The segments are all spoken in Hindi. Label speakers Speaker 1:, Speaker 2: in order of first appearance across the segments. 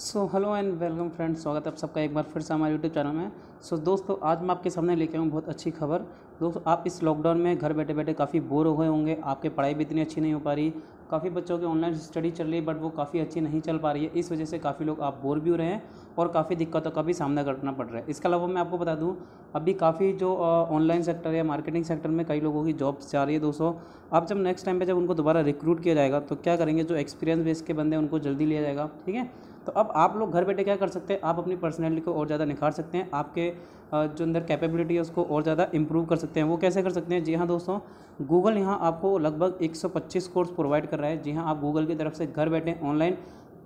Speaker 1: so hello and welcome friends स्वागत है आप सबका एक बार फिर से हमारे यूट्यूब चैनल में सो so, दोस्तों आज मैं आपके सामने लेके आऊँ बहुत अच्छी खबर दोस्तों आप इस लॉकडाउन में घर बैठे बैठे काफ़ी बोर हो गए होंगे आपके पढ़ाई भी इतनी अच्छी नहीं हो पा रही काफ़ी बच्चों की ऑनलाइन स्टडी चल रही है बट वो काफ़ी अच्छी नहीं चल पा रही है इस वजह से काफ़ी लोग आप बोर भी हो रहे हैं और काफ़ी दिक्कतों का भी सामना करना पड़ रहा है इसके अलावा मैं आपको बता दूँ अभी काफ़ी जो ऑनलाइन सेक्टर या मार्केटिंग सेक्टर में कई लोगों की जॉब्स जा रही है दोस्तों अब जब नेक्स्ट टाइम पर जब उनको दोबारा रिक्रूट किया जाएगा तो क्या करेंगे जो एक्सपीरियंस बेस के बंदे उनको जल्दी लिया जाएगा ठीक है तो अब आप लोग घर बैठे क्या कर सकते हैं आप अपनी पर्सनैलिटी को और ज़्यादा निखार सकते हैं आपके जो अंदर कैपेबिलिटी है उसको और ज़्यादा इंप्रूव कर सकते हैं वो कैसे कर सकते हैं जी हाँ दोस्तों गूगल यहाँ आपको लगभग 125 कोर्स प्रोवाइड कर रहा है जी हाँ आप गूगल की तरफ से घर बैठे ऑनलाइन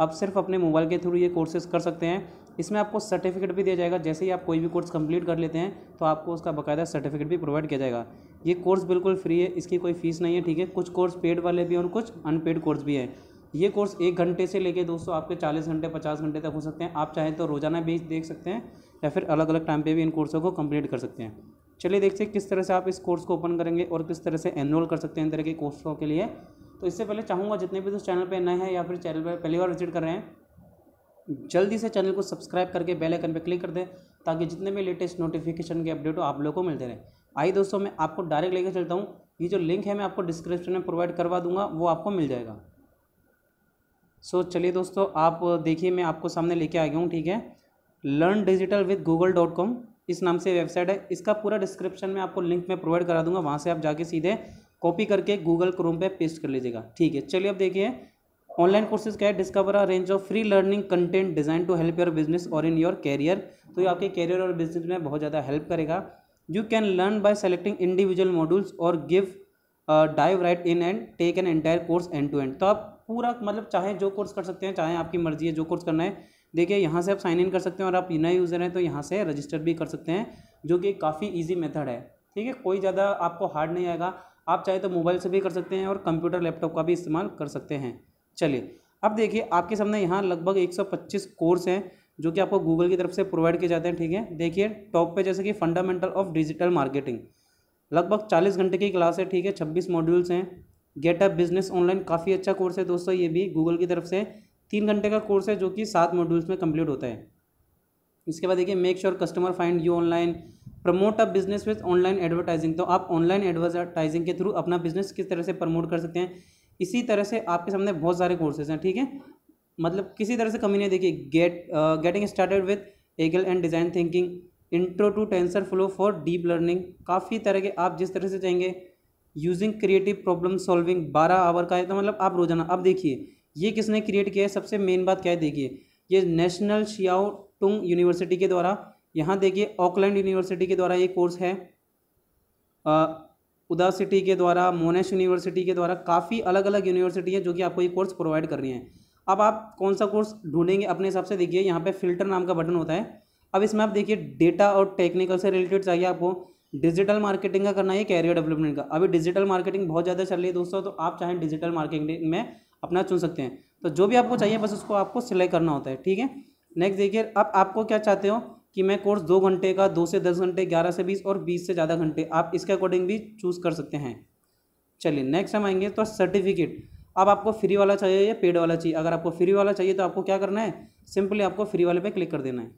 Speaker 1: आप सिर्फ अपने मोबाइल के थ्रू ये कोर्सेज कर सकते हैं इसमें आपको सर्टिफिकेट भी दिया जाएगा जैसे ही आप कोई भी कोर्स कंप्लीट कर लेते हैं तो आपको उसका बाकायदा सर्टिफिकेट भी प्रोवाइड किया जाएगा ये कोर्स बिल्कुल फ्री है इसकी कोई फीस नहीं है ठीक है कुछ कोर्स पेड वाले भी हैं और कुछ अनपेड कोर्स भी हैं ये कोर्स एक घंटे से लेके दोस्तों आपके चालीस घंटे पचास घंटे तक हो सकते हैं आप चाहें तो रोजाना भी देख सकते हैं या फिर अलग अलग टाइम पे भी इन कोर्सों को कंप्लीट कर सकते हैं चलिए देखते हैं किस तरह से आप इस कोर्स को ओपन करेंगे और किस तरह से एनरोल कर सकते हैं इन तरह के कोर्सों के लिए तो इससे पहले चाहूँगा जितने भी दोस्त चैनल पर नए हैं या फिर चैनल पर पहली बार विजिट कर रहे हैं जल्दी से चैनल को सब्सक्राइब करके बेल आइकन पर क्लिक कर दें ताकि जितने भी लेटेस्ट नोटिफिकेशन के अपडेट हो आप लोगों को मिलते रहे आई दोस्तों मैं आपको डायरेक्ट लेकर चलता हूँ ये जो लिंक है मैं आपको डिस्क्रिप्शन में प्रोवाइड करवा दूंगा वो आपको मिल जाएगा सो so, चलिए दोस्तों आप देखिए मैं आपको सामने लेके आ गया हूँ ठीक है learn digital with Google dot com इस नाम से वेबसाइट है इसका पूरा डिस्क्रिप्शन में आपको लिंक में प्रोवाइड करा दूंगा वहाँ से आप जाके सीधे कॉपी करके गूगल क्रोम पे पेस्ट कर लीजिएगा ठीक है चलिए अब देखिए ऑनलाइन कोर्सेज क्या है discover a range of free learning content design to help your business और इन योर कैरियर तो ये आपके कैरियर और बिजनेस में बहुत ज़्यादा हेल्प करेगा you can learn by selecting individual modules और give dive right in and take an entire course end to end तो आप पूरा मतलब चाहे जो कोर्स कर सकते हैं चाहे आपकी मर्ज़ी है जो कोर्स करना है देखिए यहाँ से आप साइन इन कर सकते हैं और आप नए यूज़र हैं तो यहाँ से रजिस्टर भी कर सकते हैं जो कि काफ़ी ईजी मेथड है ठीक है कोई ज़्यादा आपको हार्ड नहीं आएगा आप चाहे तो मोबाइल से भी कर सकते हैं और कंप्यूटर लैपटॉप का भी इस्तेमाल कर सकते हैं चलिए अब देखिए आपके सामने यहाँ लगभग 125 कोर्स हैं जो कि आपको गूगल की तरफ से प्रोवाइड किए जाते हैं ठीक है देखिए टॉप पे जैसे कि फंडामेंटल ऑफ डिजिटल मार्केटिंग लगभग 40 घंटे की क्लास है ठीक है 26 मॉड्यूल्स हैं गेट अप बिजनेस ऑनलाइन काफ़ी अच्छा कोर्स है दोस्तों ये भी गूगल की तरफ से तीन घंटे का कोर्स है जो कि सात मॉड्यूल्स में कंप्लीट होता है इसके बाद देखिए make sure customer find you online promote a business with online advertising तो आप ऑनलाइन एडवर्टाइजिंग के थ्रू अपना बिजनेस किस तरह से प्रमोट कर सकते हैं इसी तरह से आपके सामने बहुत सारे कोर्सेज हैं ठीक है मतलब किसी तरह से कमी नहीं देखिए get getting started with agile and design thinking intro to TensorFlow for deep learning काफ़ी तरह के आप जिस तरह से चाहेंगे यूजिंग क्रिएटिव प्रॉब्लम सॉल्विंग बारह आवर का है तो मतलब आप रोजाना अब देखिए ये किसने क्रिएट किया है सबसे मेन बात क्या है देखिए ये नेशनल शियाओ टुंग यूनिवर्सिटी के द्वारा यहाँ देखिए ऑकलैंड यूनिवर्सिटी के द्वारा ये कोर्स है उदासिटी के द्वारा मोनेश यूनिवर्सिटी के द्वारा काफ़ी अलग अलग यूनिवर्सिटी है जो कि आपको ये कोर्स प्रोवाइड कर रही हैं अब आप कौन सा कोर्स ढूंढेंगे अपने हिसाब से देखिए यहाँ पे फिल्टर नाम का बटन होता है अब इसमें आप देखिए डेटा और टेक्निकल से रिलेटेड चाहिए आपको डिजिटल मार्केटिंग का करना है कैरियर डेवलपमेंट का अभी डिजिटल मार्केटिंग बहुत ज़्यादा चल रही है दोस्तों तो आप चाहें डिजिटल मार्केटिंग में अपना चुन सकते हैं तो जो भी आपको चाहिए बस उसको आपको सिलेक्ट करना होता है ठीक है नेक्स्ट देखिए अब आपको क्या चाहते हो कि मैं कोर्स दो घंटे का दो से दस घंटे ग्यारह से बीस और बीस से ज़्यादा घंटे आप इसके अकॉर्डिंग भी चूज़ कर सकते हैं चलिए नेक्स्ट हम आएंगे तो सर्टिफिकेट अब आपको फ्री वाला चाहिए या पेड वाला चाहिए अगर आपको फ्री वाला चाहिए तो आपको क्या करना है सिंपली आपको फ्री वाले पे क्लिक कर देना है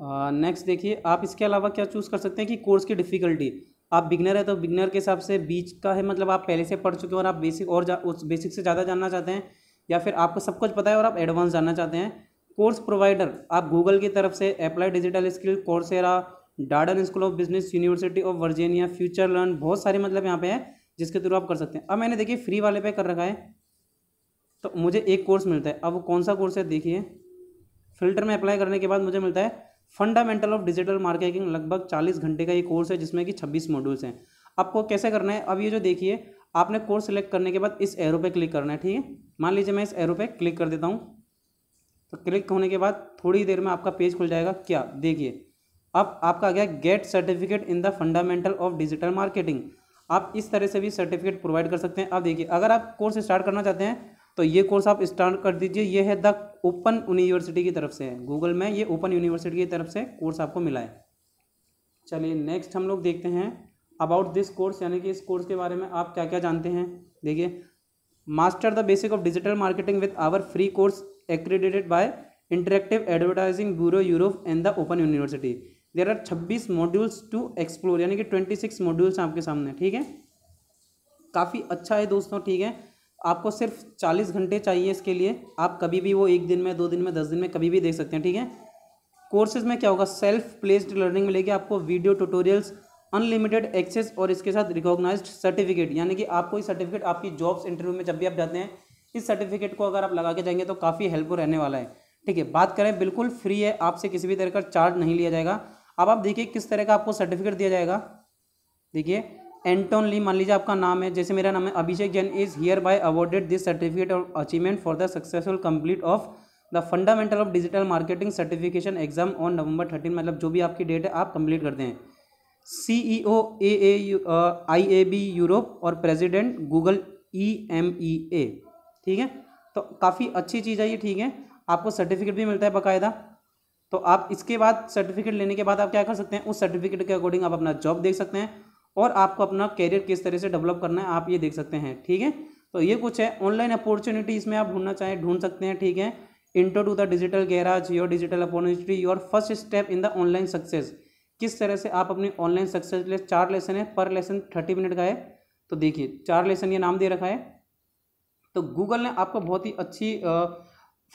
Speaker 1: नेक्स्ट देखिए आप इसके अलावा क्या चूज़ कर सकते हैं कि कोर्स की डिफ़िकल्टी आप बिगनर है तो बिगनर के हिसाब से बीच का है मतलब आप पहले से पढ़ चुके हो और आप बेसिक और जा, उस बेसिक से ज़्यादा जानना चाहते हैं या फिर आपको सब कुछ पता है और आप एडवांस जानना चाहते हैं कोर्स प्रोवाइडर आप गूगल की तरफ से apply digital skill Coursera Darden School of Business University of Virginia FutureLearn बहुत सारे मतलब यहाँ पे है जिसके थ्रू आप कर सकते हैं अब मैंने देखिए फ्री वाले पे कर रखा है तो मुझे एक कोर्स मिलता है अब वो कौन सा कोर्स है देखिए फिल्टर में अप्लाई करने के बाद मुझे मिलता है फंडामेंटल ऑफ डिजिटल मार्केटिंग लगभग चालीस घंटे का ये कोर्स है जिसमें कि छब्बीस मॉड्यूल्स हैं आपको कैसे करना है अब ये जो देखिए आपने कोर्स सेलेक्ट करने के बाद इस एरो पे क्लिक करना है ठीक है मान लीजिए मैं इस एरो पे क्लिक कर देता हूँ तो क्लिक होने के बाद थोड़ी देर में आपका पेज खुल जाएगा क्या देखिए अब आपका आ गया get certificate in the fundamental of digital marketing आप इस तरह से भी सर्टिफिकेट प्रोवाइड कर सकते हैं अब देखिए अगर आप कोर्स स्टार्ट करना चाहते हैं तो ये कोर्स आप स्टार्ट कर दीजिए ये है द ओपन यूनिवर्सिटी की तरफ से है गूगल में ये ओपन यूनिवर्सिटी की तरफ से कोर्स आपको मिला है चलिए नेक्स्ट हम लोग देखते हैं अबाउट दिस कोर्स यानी कि इस कोर्स के बारे में आप क्या क्या जानते हैं देखिए master the basic of digital marketing with our free course accredited by Interactive Advertising Bureau Europe and the Open University there are छब्बीस मॉड्यूल्स टू एक्सप्लोर यानी कि ट्वेंटी सिक्स मॉड्यूल्स आपके सामने ठीक है काफ़ी अच्छा है दोस्तों ठीक है आपको सिर्फ चालीस घंटे चाहिए इसके लिए आप कभी भी वो एक दिन में दो दिन में दस दिन में कभी भी देख सकते हैं ठीक है कोर्सेज में क्या होगा सेल्फ प्लेस्ड लर्निंग मिलेगी आपको वीडियो ट्यूटोरियल्स अनलिमिटेड एक्सेस और इसके साथ रिकॉग्नाइज्ड सर्टिफिकेट यानी कि आपको ये सर्टिफिकेट आपकी जॉब्स इंटरव्यू में जब भी आप जाते हैं इस सर्टिफिकेट को अगर आप लगा के जाएंगे तो काफ़ी हेल्पफुल रहने वाला है ठीक है बात करें बिल्कुल फ्री है आपसे किसी भी तरह का चार्ज नहीं लिया जाएगा अब आप देखिए किस तरह का आपको सर्टिफिकेट दिया जाएगा देखिए एंटोन ली मान लीजिए आपका नाम है जैसे मेरा नाम है Abhishek Jain is hereby awarded this certificate of achievement for the successful complete of the fundamental of digital marketing certification exam on November thirteen मतलब जो भी आपकी डेट है आप कंप्लीट करते हैं C E O A I A B Europe और president Google E M E A ठीक है तो काफ़ी अच्छी चीज़ है ये ठीक है आपको सर्टिफिकेट भी मिलता है बाकायदा तो आप इसके बाद सर्टिफिकेट लेने के बाद आप क्या कर सकते हैं उस सर्टिफिकेट के अकॉर्डिंग आप अपना जॉब देख सकते हैं और आपको अपना कैरियर किस तरह से डेवलप करना है आप ये देख सकते हैं ठीक है तो ये कुछ है ऑनलाइन अपॉर्चुनिटी में आप ढूंढना चाहें ढूंढ सकते हैं ठीक है enter to the digital garage your digital opportunity your first step in the online success किस तरह से आप अपनी ऑनलाइन सक्सेस ले चार लेसन है पर लेसन थर्टी मिनट का है तो देखिए चार लेसन ये नाम दे रखा है तो गूगल ने आपको बहुत ही अच्छी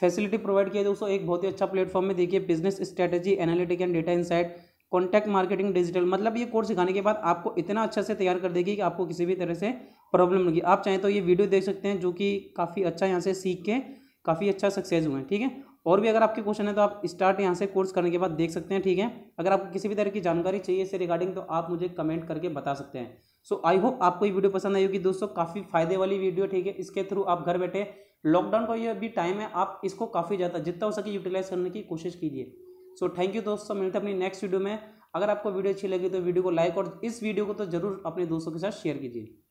Speaker 1: फैसिलिटी प्रोवाइड की है दोस्तों एक बहुत ही अच्छा प्लेटफॉर्म में देखिए business strategy analytic and data insight contact marketing digital मतलब ये कोर्स सिखाने के बाद आपको इतना अच्छा से तैयार कर देगी कि आपको किसी भी तरह से प्रॉब्लम होगी आप चाहें तो ये वीडियो देख सकते हैं जो कि काफ़ी अच्छा यहाँ से सीख के काफ़ी अच्छा सक्सेस हुए हैं ठीक है और भी अगर आपके क्वेश्चन है तो आप स्टार्ट यहाँ से कोर्स करने के बाद देख सकते हैं ठीक है अगर आपको किसी भी तरह की जानकारी चाहिए इससे रिगार्डिंग तो आप मुझे कमेंट करके बता सकते हैं सो आई होप आपको ये वीडियो पसंद आई होगी दोस्तों काफ़ी फायदे वाली वीडियो ठीक है इसके थ्रू आप घर बैठे लॉकडाउन का ये अभी टाइम है आप इसको काफ़ी ज़्यादा जितना हो सके यूटिलाइज करने की कोशिश कीजिए सो थैंक यू दोस्तों मिलते हैं अपनी नेक्स्ट वीडियो में अगर आपको वीडियो अच्छी लगी तो वीडियो को लाइक और इस वीडियो को तो जरूर अपने दोस्तों के साथ शेयर कीजिए